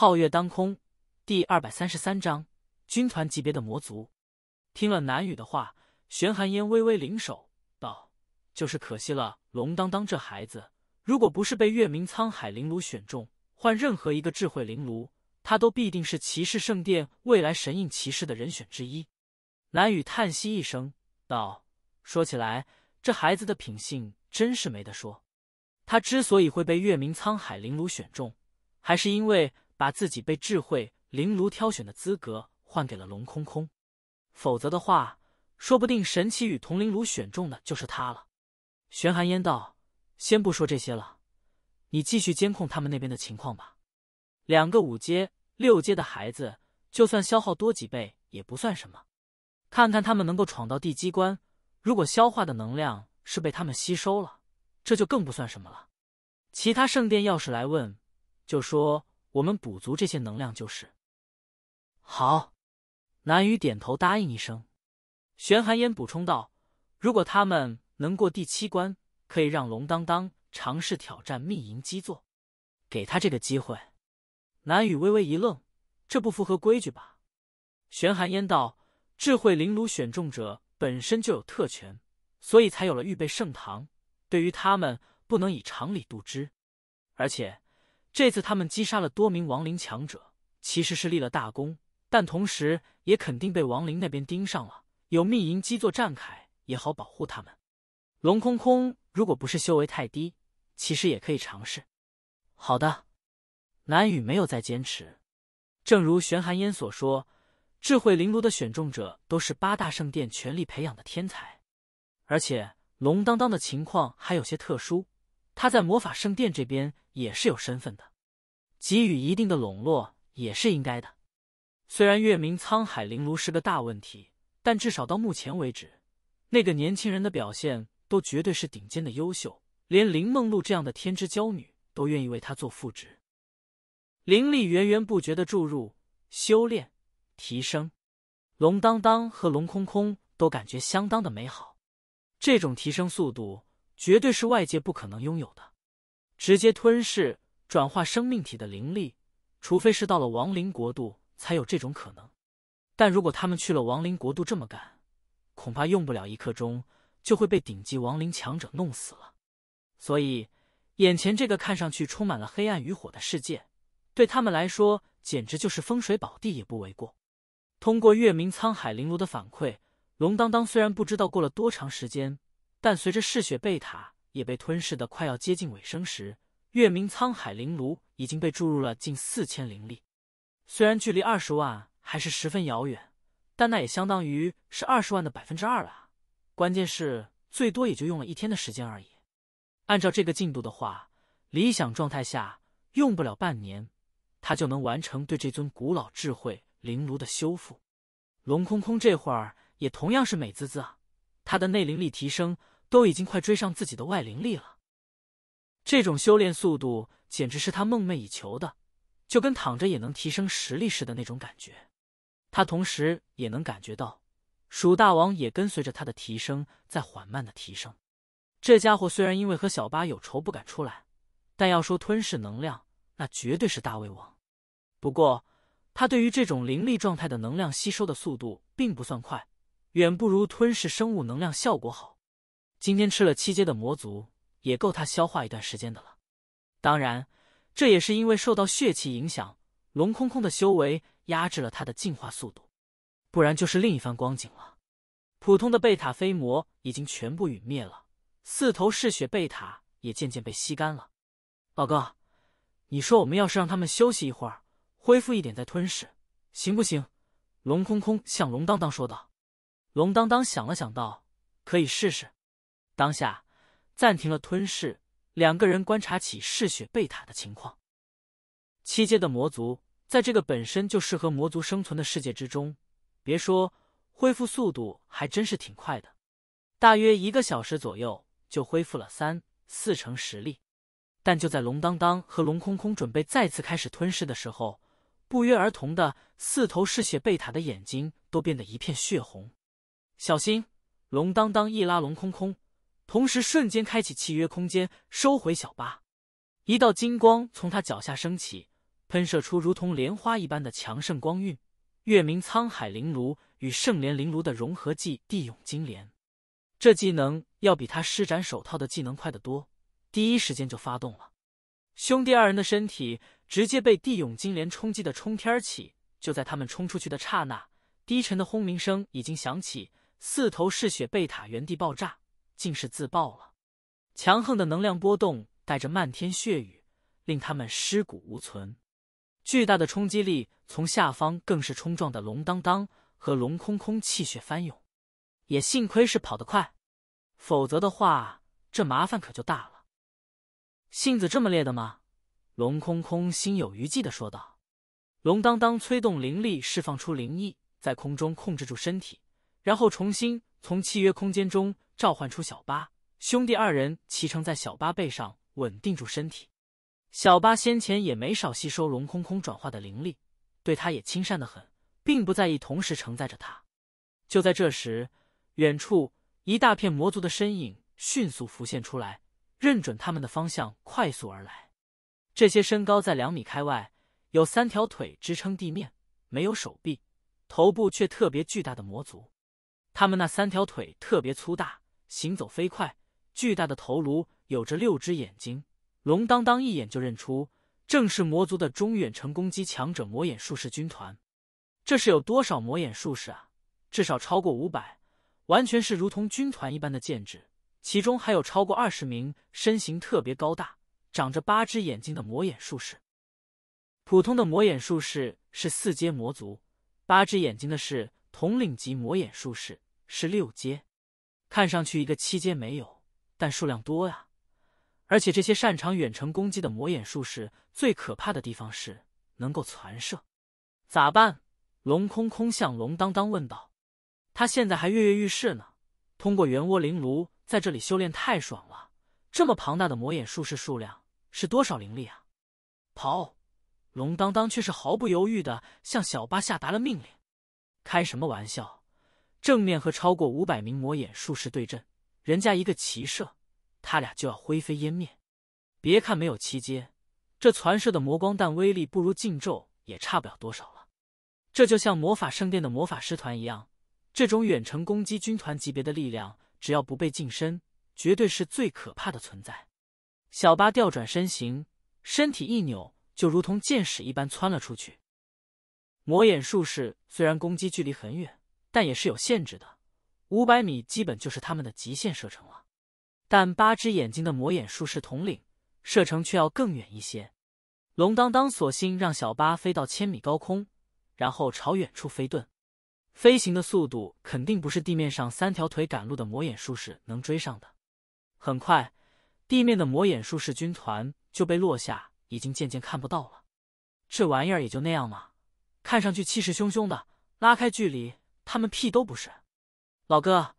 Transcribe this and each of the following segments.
皓月当空，第二百三十三章军团级别的魔族。听了南雨的话，玄寒烟微微领手道：“就是可惜了龙当当这孩子，如果不是被月明沧海灵炉选中，换任何一个智慧灵炉，他都必定是骑士圣殿未来神印骑士的人选之一。”南雨叹息一声道：“说起来，这孩子的品性真是没得说。他之所以会被月明沧海灵炉选中，还是因为……”把自己被智慧灵炉挑选的资格换给了龙空空，否则的话，说不定神奇与铜灵炉选中的就是他了。玄寒烟道：“先不说这些了，你继续监控他们那边的情况吧。两个五阶、六阶的孩子，就算消耗多几倍也不算什么。看看他们能够闯到地机关，如果消化的能量是被他们吸收了，这就更不算什么了。其他圣殿要是来问，就说。”我们补足这些能量就是，好。南雨点头答应一声。玄寒烟补充道：“如果他们能过第七关，可以让龙当当尝试挑战密银基座，给他这个机会。”南雨微微一愣：“这不符合规矩吧？”玄寒烟道：“智慧灵炉选中者本身就有特权，所以才有了预备盛唐。对于他们，不能以常理度之，而且……”这次他们击杀了多名亡灵强者，其实是立了大功，但同时也肯定被亡灵那边盯上了。有秘银基座战铠也好保护他们。龙空空如果不是修为太低，其实也可以尝试。好的，南雨没有再坚持。正如玄寒烟所说，智慧灵炉的选中者都是八大圣殿全力培养的天才，而且龙当当的情况还有些特殊。他在魔法圣殿这边也是有身份的，给予一定的笼络也是应该的。虽然月明沧海灵炉是个大问题，但至少到目前为止，那个年轻人的表现都绝对是顶尖的优秀，连林梦露这样的天之娇女都愿意为他做副职。灵力源源不绝的注入，修炼提升，龙当当和龙空空都感觉相当的美好。这种提升速度。绝对是外界不可能拥有的，直接吞噬转化生命体的灵力，除非是到了亡灵国度才有这种可能。但如果他们去了亡灵国度这么干，恐怕用不了一刻钟就会被顶级亡灵强者弄死了。所以，眼前这个看上去充满了黑暗与火的世界，对他们来说简直就是风水宝地也不为过。通过月明沧海灵炉的反馈，龙当当虽然不知道过了多长时间。但随着嗜血贝塔也被吞噬的快要接近尾声时，月明沧海灵炉已经被注入了近四千灵力。虽然距离二十万还是十分遥远，但那也相当于是二十万的百分之二了。关键是最多也就用了一天的时间而已。按照这个进度的话，理想状态下用不了半年，他就能完成对这尊古老智慧灵炉的修复。龙空空这会儿也同样是美滋滋啊。他的内灵力提升都已经快追上自己的外灵力了，这种修炼速度简直是他梦寐以求的，就跟躺着也能提升实力似的那种感觉。他同时也能感觉到，鼠大王也跟随着他的提升在缓慢的提升。这家伙虽然因为和小八有仇不敢出来，但要说吞噬能量，那绝对是大胃王。不过，他对于这种灵力状态的能量吸收的速度并不算快。远不如吞噬生物能量效果好。今天吃了七阶的魔族，也够他消化一段时间的了。当然，这也是因为受到血气影响，龙空空的修为压制了他的进化速度，不然就是另一番光景了。普通的贝塔飞魔已经全部陨灭了，四头嗜血贝塔也渐渐被吸干了。老哥，你说我们要是让他们休息一会儿，恢复一点再吞噬，行不行？龙空空向龙当当说道。龙当当想了想，道：“可以试试。”当下暂停了吞噬，两个人观察起嗜血贝塔的情况。七阶的魔族在这个本身就适合魔族生存的世界之中，别说恢复速度，还真是挺快的。大约一个小时左右，就恢复了三四成实力。但就在龙当当和龙空空准备再次开始吞噬的时候，不约而同的，四头嗜血贝塔的眼睛都变得一片血红。小心！龙当当一拉龙空空，同时瞬间开启契约空间，收回小八。一道金光从他脚下升起，喷射出如同莲花一般的强盛光晕。月明沧海灵炉与圣莲灵炉的融合技地涌金莲，这技能要比他施展手套的技能快得多，第一时间就发动了。兄弟二人的身体直接被地涌金莲冲击的冲天起。就在他们冲出去的刹那，低沉的轰鸣声已经响起。四头嗜血贝塔原地爆炸，竟是自爆了。强横的能量波动带着漫天血雨，令他们尸骨无存。巨大的冲击力从下方更是冲撞的龙当当和龙空空气血翻涌。也幸亏是跑得快，否则的话这麻烦可就大了。性子这么烈的吗？龙空空心有余悸的说道。龙当当催动灵力，释放出灵意，在空中控制住身体。然后重新从契约空间中召唤出小巴，兄弟二人骑乘在小巴背上，稳定住身体。小巴先前也没少吸收龙空空转化的灵力，对他也亲善的很，并不在意同时承载着他。就在这时，远处一大片魔族的身影迅速浮现出来，认准他们的方向快速而来。这些身高在两米开外，有三条腿支撑地面，没有手臂，头部却特别巨大的魔族。他们那三条腿特别粗大，行走飞快。巨大的头颅有着六只眼睛，龙当当一眼就认出，正是魔族的中远程攻击强者魔眼术士军团。这是有多少魔眼术士啊？至少超过五百，完全是如同军团一般的建制。其中还有超过二十名身形特别高大、长着八只眼睛的魔眼术士。普通的魔眼术士是四阶魔族，八只眼睛的是统领级魔眼术士。是六阶，看上去一个七阶没有，但数量多呀。而且这些擅长远程攻击的魔眼术士，最可怕的地方是能够传射。咋办？龙空空向龙当当问道。他现在还跃跃欲试呢。通过圆窝灵炉在这里修炼太爽了。这么庞大的魔眼术士数量是多少灵力啊？跑！龙当当却是毫不犹豫的向小八下达了命令。开什么玩笑！正面和超过五百名魔眼术士对阵，人家一个骑射，他俩就要灰飞烟灭。别看没有七阶，这传射的魔光弹威力不如禁咒，也差不了多少了。这就像魔法圣殿的魔法师团一样，这种远程攻击军团级别的力量，只要不被近身，绝对是最可怕的存在。小八调转身形，身体一扭，就如同箭矢一般窜了出去。魔眼术士虽然攻击距离很远。但也是有限制的，五百米基本就是他们的极限射程了。但八只眼睛的魔眼术士统领射程却要更远一些。龙当当索性让小巴飞到千米高空，然后朝远处飞遁。飞行的速度肯定不是地面上三条腿赶路的魔眼术士能追上的。很快，地面的魔眼术士军团就被落下，已经渐渐看不到了。这玩意儿也就那样嘛，看上去气势汹汹的，拉开距离。他们屁都不是，老哥，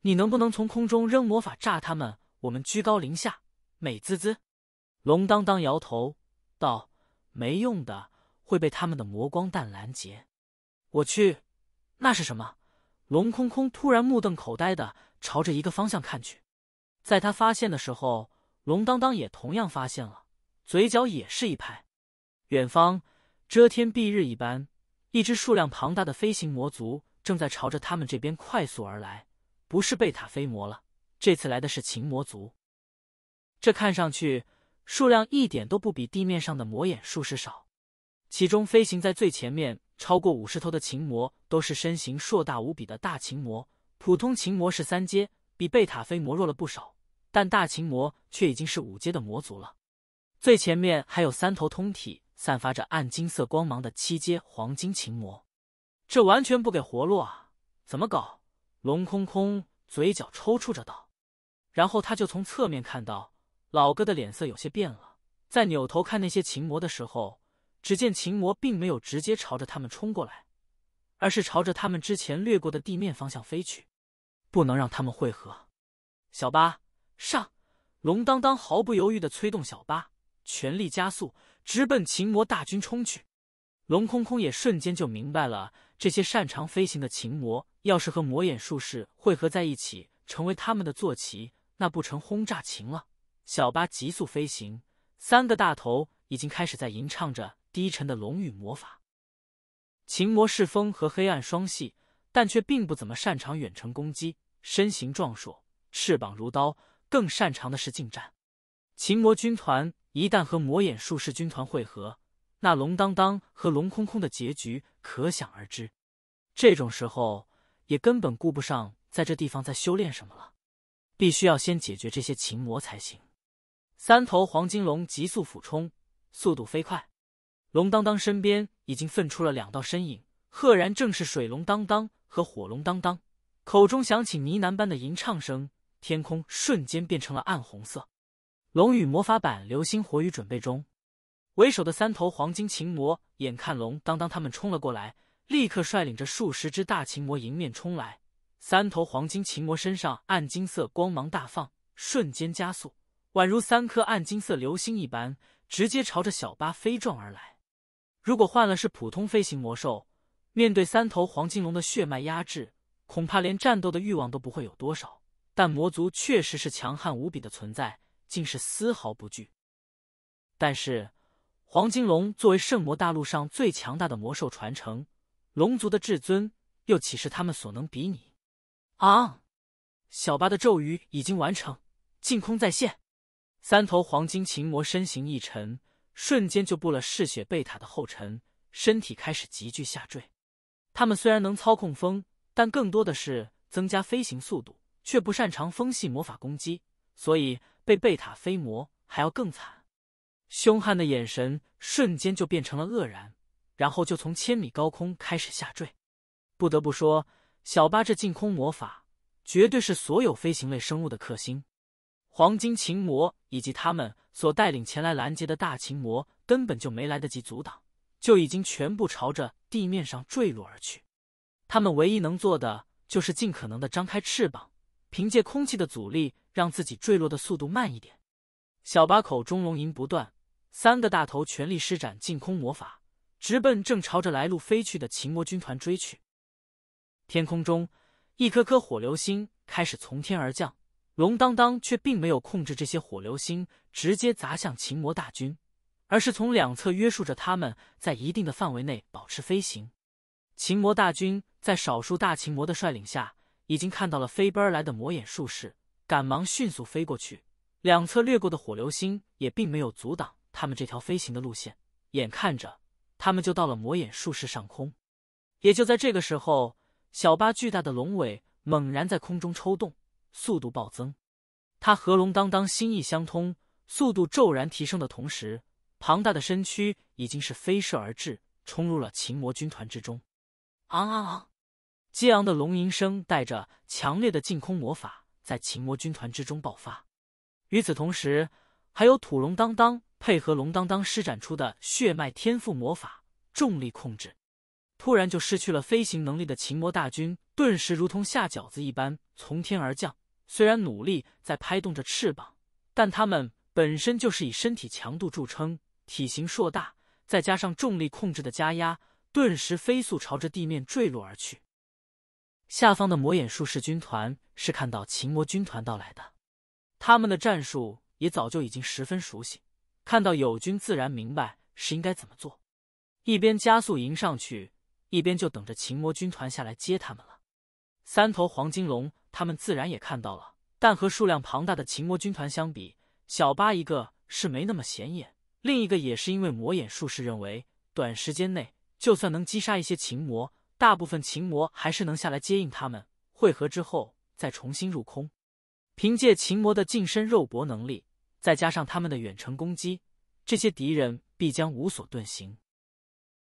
你能不能从空中扔魔法炸他们？我们居高临下，美滋滋。龙当当摇头道：“没用的，会被他们的魔光弹拦截。”我去，那是什么？龙空空突然目瞪口呆的朝着一个方向看去，在他发现的时候，龙当当也同样发现了，嘴角也是一拍。远方，遮天蔽日一般，一只数量庞大的飞行魔族。正在朝着他们这边快速而来，不是贝塔飞魔了，这次来的是琴魔族。这看上去数量一点都不比地面上的魔眼术士少。其中飞行在最前面超过五十头的琴魔，都是身形硕大无比的大琴魔。普通琴魔是三阶，比贝塔飞魔弱了不少，但大琴魔却已经是五阶的魔族了。最前面还有三头通体散发着暗金色光芒的七阶黄金琴魔。这完全不给活路啊！怎么搞？龙空空嘴角抽搐着道。然后他就从侧面看到老哥的脸色有些变了，在扭头看那些琴魔的时候，只见琴魔并没有直接朝着他们冲过来，而是朝着他们之前掠过的地面方向飞去。不能让他们汇合！小八上！龙当当毫不犹豫的催动小八，全力加速，直奔琴魔大军冲去。龙空空也瞬间就明白了。这些擅长飞行的琴魔，要是和魔眼术士汇合在一起，成为他们的坐骑，那不成轰炸琴了？小巴急速飞行，三个大头已经开始在吟唱着低沉的龙语魔法。琴魔是风和黑暗双系，但却并不怎么擅长远程攻击，身形壮硕，翅膀如刀，更擅长的是近战。琴魔军团一旦和魔眼术士军团汇合。那龙当当和龙空空的结局可想而知，这种时候也根本顾不上在这地方再修炼什么了，必须要先解决这些情魔才行。三头黄金龙急速俯冲，速度飞快。龙当当身边已经分出了两道身影，赫然正是水龙当当和火龙当当，口中响起呢喃般的吟唱声，天空瞬间变成了暗红色。龙与魔法版流星火雨准备中。为首的三头黄金琴魔眼看龙当当他们冲了过来，立刻率领着数十只大秦魔迎面冲来。三头黄金琴魔身上暗金色光芒大放，瞬间加速，宛如三颗暗金色流星一般，直接朝着小巴飞撞而来。如果换了是普通飞行魔兽，面对三头黄金龙的血脉压制，恐怕连战斗的欲望都不会有多少。但魔族确实是强悍无比的存在，竟是丝毫不惧。但是。黄金龙作为圣魔大陆上最强大的魔兽，传承龙族的至尊，又岂是他们所能比拟？啊！小八的咒语已经完成，净空再现。三头黄金琴魔身形一沉，瞬间就步了嗜血贝塔的后尘，身体开始急剧下坠。他们虽然能操控风，但更多的是增加飞行速度，却不擅长风系魔法攻击，所以被贝塔飞魔还要更惨。凶悍的眼神瞬间就变成了愕然，然后就从千米高空开始下坠。不得不说，小八这净空魔法绝对是所有飞行类生物的克星。黄金琴魔以及他们所带领前来拦截的大琴魔根本就没来得及阻挡，就已经全部朝着地面上坠落而去。他们唯一能做的就是尽可能的张开翅膀，凭借空气的阻力让自己坠落的速度慢一点。小八口中龙吟不断。三个大头全力施展净空魔法，直奔正朝着来路飞去的秦魔军团追去。天空中，一颗颗火流星开始从天而降。龙当当却并没有控制这些火流星直接砸向秦魔大军，而是从两侧约束着他们，在一定的范围内保持飞行。秦魔大军在少数大秦魔的率领下，已经看到了飞奔而来的魔眼术士，赶忙迅速飞过去。两侧掠过的火流星也并没有阻挡。他们这条飞行的路线，眼看着他们就到了魔眼术士上空。也就在这个时候，小八巨大的龙尾猛然在空中抽动，速度暴增。他和龙当当心意相通，速度骤然提升的同时，庞大的身躯已经是飞射而至，冲入了秦魔军团之中。昂昂昂！激昂的龙吟声带着强烈的净空魔法，在秦魔军团之中爆发。与此同时，还有土龙当当。配合龙当当施展出的血脉天赋魔法重力控制，突然就失去了飞行能力的琴魔大军，顿时如同下饺子一般从天而降。虽然努力在拍动着翅膀，但他们本身就是以身体强度著称，体型硕大，再加上重力控制的加压，顿时飞速朝着地面坠落而去。下方的魔眼术士军团是看到琴魔军团到来的，他们的战术也早就已经十分熟悉。看到友军，自然明白是应该怎么做，一边加速迎上去，一边就等着秦魔军团下来接他们了。三头黄金龙他们自然也看到了，但和数量庞大的秦魔军团相比，小八一个是没那么显眼，另一个也是因为魔眼术士认为，短时间内就算能击杀一些秦魔，大部分秦魔还是能下来接应他们，汇合之后再重新入空。凭借秦魔的近身肉搏能力。再加上他们的远程攻击，这些敌人必将无所遁形。